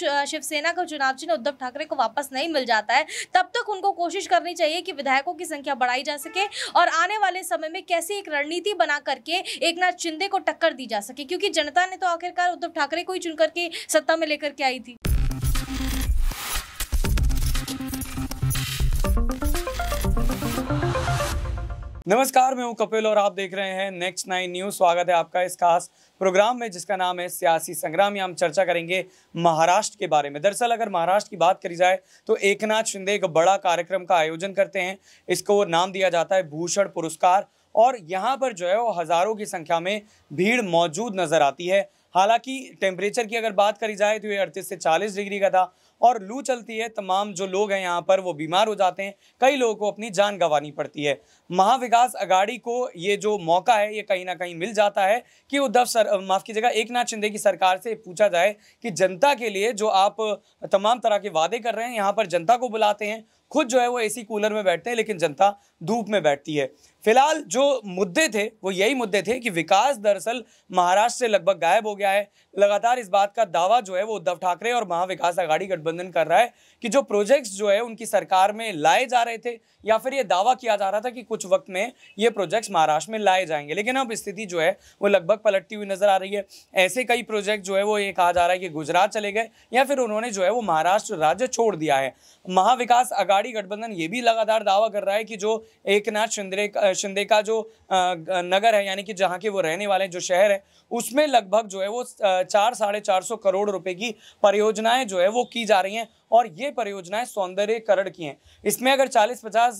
तक शिवसेना का चुनाव चिन्ह उद्धव ठाकरे को वापस नहीं मिल जाता है तब तक उनको कोशिश करनी चाहिए कि विधायकों की संख्या बढ़ाई जा सके और आने वाले समय में कैसे एक रणनीति बना करके एक नाथ शिंदे को टक्कर दी जा सके क्योंकि जनता ने तो आखिरकार उद्धव ठाकरे को ही चुन करके सत्ता में लेकर के आई थी नमस्कार मैं हूं कपिल और आप देख रहे हैं नेक्स्ट नाइन न्यूज स्वागत है आपका इस खास प्रोग्राम में जिसका नाम है सियासी संग्राम या हम चर्चा करेंगे महाराष्ट्र के बारे में दरअसल अगर महाराष्ट्र की बात करी जाए तो एक नाथ शिंदे एक बड़ा कार्यक्रम का आयोजन करते हैं इसको नाम दिया जाता है भूषण पुरस्कार और यहाँ पर जो है वो हज़ारों की संख्या में भीड़ मौजूद नज़र आती है हालांकि टेम्परेचर की अगर बात करी जाए तो ये अड़तीस से चालीस डिग्री का था और लू चलती है तमाम जो लोग हैं यहाँ पर वो बीमार हो जाते हैं कई लोगों को अपनी जान गंवानी पड़ती है महाविकास अगाड़ी को ये जो मौका है ये कहीं ना कहीं मिल जाता है कि उद्धव सर माफ़ कीजिएगा एक नाथ शिंदे की सरकार से पूछा जाए कि जनता के लिए जो आप तमाम तरह के वादे कर रहे हैं यहाँ पर जनता को बुलाते हैं खुद जो है वो एसी कूलर में बैठते हैं लेकिन जनता धूप में बैठती है फिलहाल जो मुद्दे थे वो यही मुद्दे थे कि विकास दरअसल महाराष्ट्र से लगभग गायब हो गया है लगातार इस बात का दावा जो है वो उद्धव ठाकरे और महाविकास आघाड़ी गठबंधन कर रहा है कि जो प्रोजेक्ट्स जो है उनकी सरकार में लाए जा रहे थे या फिर ये दावा किया जा रहा था कि कुछ वक्त में ये प्रोजेक्ट्स महाराष्ट्र में लाए जाएंगे लेकिन अब स्थिति जो है वो लगभग पलटती हुई नजर आ रही है ऐसे कई प्रोजेक्ट जो है वो ये कहा जा रहा है कि गुजरात चले गए या फिर उन्होंने जो है वो महाराष्ट्र राज्य छोड़ दिया है महाविकास आघाड़ी इंडिया गठबंधन ये भी लगातार दावा कर रहा है कि जो एक नाथ शिंदे शिंदे का जो नगर है यानी कि जहाँ के वो रहने वाले जो शहर है उसमें लगभग जो है वो चार साढ़े चार सौ करोड़ रुपए की परियोजनाएं जो है वो की जा रही हैं और ये परियोजनाएं सौंदर्यकरण की हैं इसमें अगर 40-50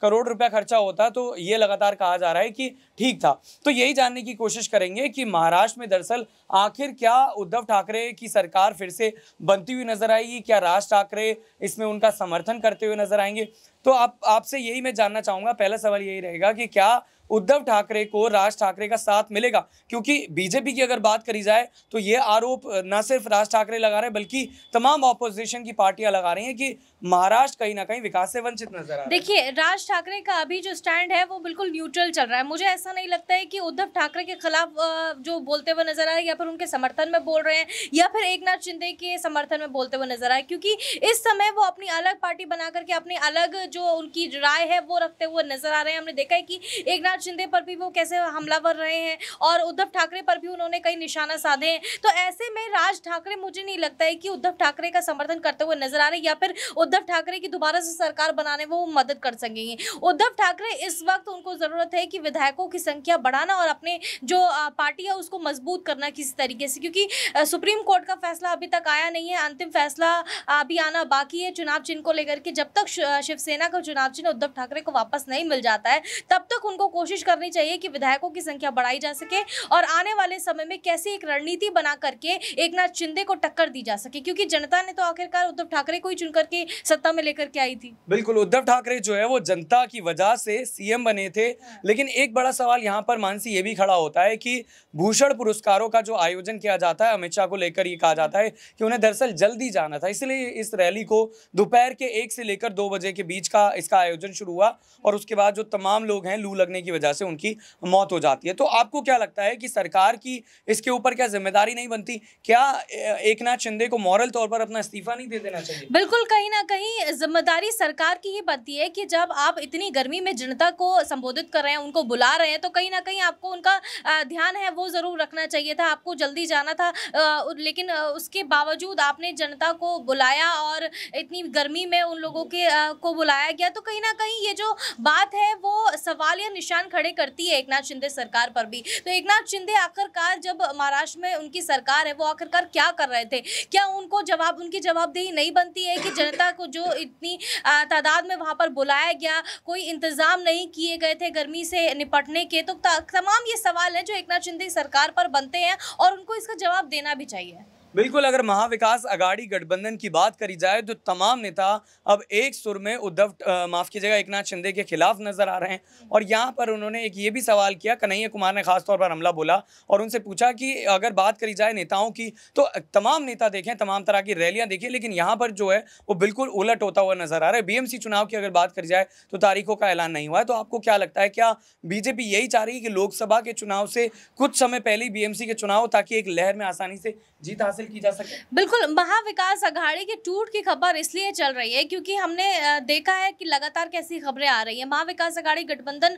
करोड़ रुपया खर्चा होता तो ये लगातार कहा जा रहा है कि ठीक था तो यही जानने की कोशिश करेंगे कि महाराष्ट्र में दरअसल आखिर क्या उद्धव ठाकरे की सरकार फिर से बनती हुई नजर आएगी क्या राज ठाकरे इसमें उनका समर्थन करते हुए नजर आएंगे तो आप आपसे यही मैं जानना चाहूँगा पहला सवाल यही रहेगा कि क्या उद्धव ठाकरे को राज ठाकरे का साथ मिलेगा क्योंकि बीजेपी की अगर बात करी जाए तो ये आरोप न सिर्फ राज ठाकरे लगा रहे हैं बल्कि तमाम ऑपोजिशन की पार्टियां लगा रही हैं कि महाराष्ट्र कहीं ना कहीं विकास से वंचित नजर आ रहा है देखिए राज ठाकरे का अभी जो स्टैंड है वो बिल्कुल न्यूट्रल चल रहा है मुझे ऐसा नहीं लगता है कि उद्धव ठाकरे के खिलाफ जो बोलते हुए नजर आ रहे हैं या फिर उनके समर्थन में बोल रहे हैं या फिर एक नाथ शिंदे के समर्थन में बोलते हुए नजर आए क्योंकि इस समय वो अपनी अलग पार्टी बना करके अपनी अलग जो उनकी राय है वो रखते हुए नजर आ रहे हैं हमने देखा है कि एक नाथ शिंदे पर भी वो कैसे हमलावर रहे हैं और उद्धव ठाकरे पर भी उन्होंने कई निशाना साधे हैं तो ऐसे में राज ठाकरे मुझे नहीं लगता है कि उद्धव ठाकरे का समर्थन करते हुए नजर आ रहे या फिर उद्धव ठाकरे की दोबारा से सरकार बनाने में वो मदद कर सकेंगे उद्धव ठाकरे इस वक्त उनको ज़रूरत है कि विधायकों की संख्या बढ़ाना और अपने जो पार्टी है उसको मजबूत करना किसी तरीके से क्योंकि सुप्रीम कोर्ट का फैसला अभी तक आया नहीं है अंतिम फैसला अभी आना बाकी है चुनाव चिन्ह को लेकर के जब तक शिवसेना का चुनाव चिन्ह उद्धव ठाकरे को वापस नहीं मिल जाता है तब तक उनको कोशिश कोशिश करनी चाहिए कि विधायकों की संख्या बढ़ाई जा सके और आने वाले समय में कैसे एक रणनीति बना करके एक नाथ शिंदे को टक्कर दी जा सके क्योंकि जनता ने तो आखिरकार उद्धव ठाकरे को ही चुन करके सत्ता में लेकर के आई थी बिल्कुल उद्धव ठाकरे जो है वो जनता की वजह से सीएम बने थे हाँ। लेकिन एक बड़ा सवाल यहाँ पर मानसी ये भी खड़ा होता है कि भूषण पुरस्कारों का जो आयोजन किया जाता है अमित शाह को लेकर ये कहा जाता है कि उन्हें दरअसल जल्दी जाना था इसलिए इस रैली को दोपहर के एक से लेकर दो बजे के बीच का इसका आयोजन शुरू हुआ और उसके बाद जो तमाम लोग हैं लू लगने की की वजह से उनकी मौत हो जाती है तो आपको क्या लगता है कि सरकार की इसके ऊपर क्या जिम्मेदारी नहीं बनती क्या एक शिंदे को मॉरल तौर पर अपना इस्तीफा नहीं दे देना चाहिए बिल्कुल कहीं ना कहीं जिम्मेदारी सरकार की ही बनती है कि जब आप इतनी गर्मी में जनता को संबोधित कर रहे हैं उनको बुला रहे हैं तो कहीं ना कहीं आपको उनका ध्यान है वो ज़रूर रखना चाहिए था आपको जल्दी जाना था लेकिन उसके बावजूद आपने जनता को बुलाया और इतनी गर्मी में उन लोगों के को बुलाया गया तो कहीं ना कहीं ये जो बात है वो सवाल या निशान निशान खड़े करती है एक नाथ शिंदे सरकार पर भी तो एक नाथ शिंदे आखिरकार जब महाराष्ट्र में उनकी सरकार है वो आखिरकार क्या कर रहे थे क्या उनको जवाब उनकी जवाबदेही नहीं बनती है कि जनता को जो इतनी तादाद में वहाँ पर बुलाया गया कोई इंतज़ाम नहीं किए गए थे गर्मी से निपटने के तो तमाम ये सवाल हैं जो एक नाथ शिंदे सरकार पर बनते हैं और उनको इसका जवाब देना भी चाहिए बिल्कुल अगर महाविकास अगाड़ी गठबंधन की बात करी जाए तो तमाम नेता अब एक सुर में उद्धव माफ़ कीजिएगा एक नाथ शिंदे के खिलाफ नजर आ रहे हैं और यहाँ पर उन्होंने एक ये भी सवाल किया कन्हैया कुमार ने खासतौर पर हमला बोला और उनसे पूछा कि अगर बात करी जाए नेताओं की तो तमाम नेता देखें तमाम तरह की रैलियाँ देखें लेकिन यहाँ पर जो है वो बिल्कुल उलट होता हुआ नजर आ रहा है बी चुनाव की अगर बात करी जाए तो तारीखों का ऐलान नहीं हुआ है तो आपको क्या लगता है क्या बीजेपी यही चाह रही है कि लोकसभा के चुनाव से कुछ समय पहले ही के चुनाव ताकि एक लहर में आसानी से जीत हासिल हासिल की जा सके बिल्कुल महाविकास अघाड़ी के टूट की खबर इसलिए चल रही है क्योंकि हमने देखा है कि लगातार कैसी खबरें आ रही है महाविकास अघाड़ी गठबंधन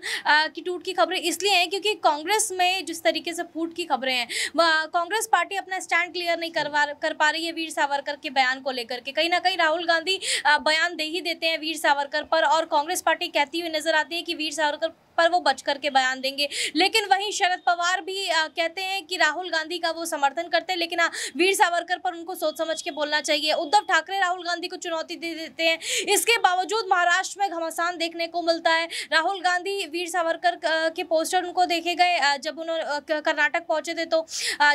की टूट की खबरें इसलिए हैं क्योंकि कांग्रेस में जिस तरीके से फूट की खबरें हैं कांग्रेस पार्टी अपना स्टैंड क्लियर नहीं करवा कर पा रही है वीर सावरकर के बयान को लेकर के कहीं ना कहीं राहुल गांधी बयान दे ही देते हैं वीर सावरकर पर और कांग्रेस पार्टी कहती हुई नजर आती है कि वीर सावरकर पर वो बच करके बयान देंगे लेकिन वहीं शरद पवार भी आ, कहते हैं कि राहुल गांधी का वो समर्थन करते हैं लेकिन हाँ वीर सावरकर पर उनको सोच समझ के बोलना चाहिए उद्धव ठाकरे राहुल गांधी को चुनौती दे देते हैं इसके बावजूद महाराज महाराष्ट्र में घमासान देखने को मिलता है राहुल गांधी वीर सावरकर के पोस्टर उनको देखे गए जब उन्होंने कर्नाटक पहुंचे थे तो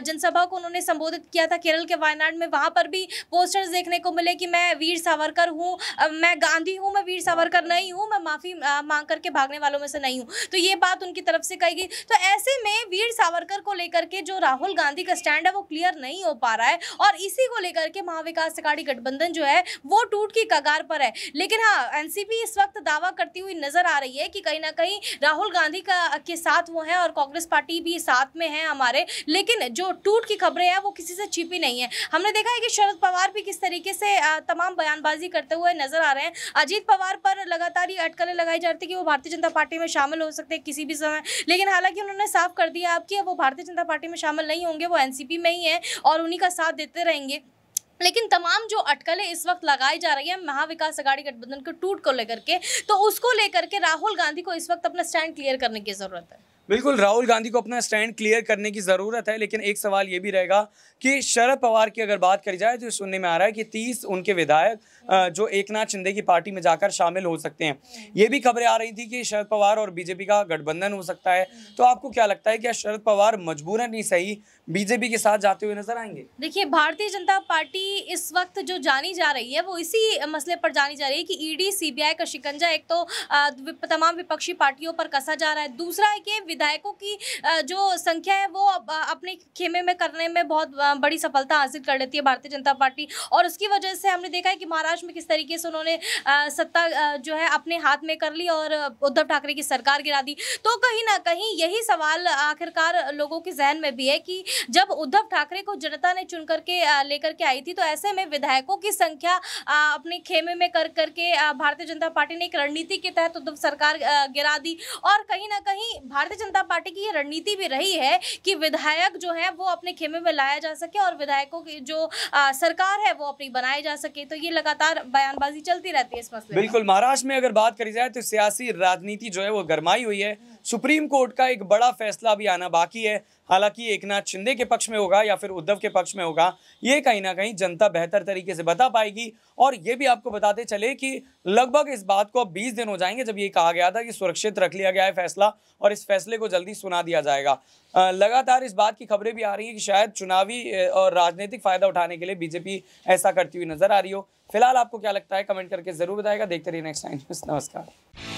जनसभा को उन्होंने संबोधित किया था केरल के वायनाड में वहां पर भी पोस्टर्स देखने को मिले कि मैं वीर सावरकर हूँ मैं गांधी हूँ मैं वीर सावरकर नहीं हूँ मैं माफ़ी मांग करके भागने वालों में से नहीं हूँ तो ये बात उनकी तरफ से कही गई तो ऐसे में वीर सावरकर को लेकर के जो राहुल गांधी का स्टैंड है वो क्लियर नहीं हो पा रहा है और इसी को लेकर के महाविकास अघाड़ी गठबंधन जो है वो टूट की कगार पर है लेकिन हाँ एनसीपी भी इस वक्त दावा करती हुई नजर आ रही है कि कहीं ना कहीं राहुल गांधी का के साथ वो है और कांग्रेस पार्टी भी साथ में है हमारे लेकिन जो टूट की खबरें हैं वो किसी से छिपी नहीं है हमने देखा है कि शरद पवार भी किस तरीके से तमाम बयानबाजी करते हुए नजर आ रहे हैं अजीत पवार पर लगातार ये अटकलें लगाई जा रही थी कि वो भारतीय जनता पार्टी में शामिल हो सकते हैं किसी भी समय लेकिन हालांकि उन्होंने साफ कर दिया आपकी वो भारतीय जनता पार्टी में शामिल नहीं होंगे वो एनसीपी में ही है और उन्हीं का साथ देते रहेंगे लेकिन तमाम जो अटकलें इस वक्त लगाई जा रही है महाविकास अघाड़ी गठबंधन को टूट को लेकर के तो उसको लेकर के राहुल गांधी को इस वक्त अपना स्टैंड क्लियर करने की ज़रूरत है बिल्कुल राहुल गांधी को अपना स्टैंड क्लियर करने की ज़रूरत है लेकिन एक सवाल ये भी रहेगा कि शरद पवार की अगर बात करी जाए तो सुनने में आ रहा है कि तीस उनके विधायक जो एक नाथ शिंदे की पार्टी में जाकर शामिल हो सकते हैं ये भी खबरें आ रही थी कि शरद पवार और बीजेपी का गठबंधन हो सकता है तो आपको क्या लगता है क्या शरद पवार मजबूरन ही सही बीजेपी के साथ जाते हुए नजर आएंगे देखिए भारतीय जनता पार्टी इस वक्त जो जानी जा रही है वो इसी मसले पर जानी जा रही है कि ईडी सीबीआई का शिकंजा एक तो तमाम विपक्षी पार्टियों पर कसा जा रहा है दूसरा है कि विधायकों की जो संख्या है वो अपने खेमे में करने में बहुत बड़ी सफलता हासिल कर लेती है भारतीय जनता पार्टी और उसकी वजह से हमने देखा है कि महाराष्ट्र में किस तरीके से उन्होंने सत्ता जो है अपने हाथ में कर ली और उद्धव ठाकरे की सरकार गिरा दी तो कहीं ना कहीं यही सवाल आखिरकार लोगों के जहन में भी है कि जब उद्धव ठाकरे को जनता ने चुन करके लेकर के आई थी तो ऐसे में विधायकों की संख्या अपने खेमे में कर करके भारतीय जनता पार्टी ने एक रणनीति के तहत उद्धव सरकार गिरा दी और कहीं ना कहीं भारतीय जनता जनता पार्टी की ये रणनीति भी रही है कि विधायक जो है वो अपने खेमे में लाया जा सके और विधायकों की जो आ, सरकार है वो अपनी बनाई जा सके तो ये लगातार बयानबाजी चलती रहती है इस मसले बिल्कुल महाराष्ट्र में अगर बात करी जाए तो सियासी राजनीति जो है वो गरमाई हुई है सुप्रीम कोर्ट का एक बड़ा फैसला भी आना बाकी है हालांकि एक नाथ शिंदे के पक्ष में होगा या फिर उद्धव के पक्ष में होगा ये कहीं ना कहीं जनता बेहतर तरीके से बता पाएगी और ये भी आपको बताते चले कि लगभग इस बात को अब बीस दिन हो जाएंगे जब ये कहा गया था कि सुरक्षित रख लिया गया है फैसला और इस फैसले को जल्दी सुना दिया जाएगा लगातार इस बात की खबरें भी आ रही हैं कि शायद चुनावी और राजनीतिक फायदा उठाने के लिए बीजेपी ऐसा करती हुई नजर आ रही हो फिलहाल आपको क्या लगता है कमेंट करके जरूर बताएगा देखते रहिए नेक्स्ट टाइम नमस्कार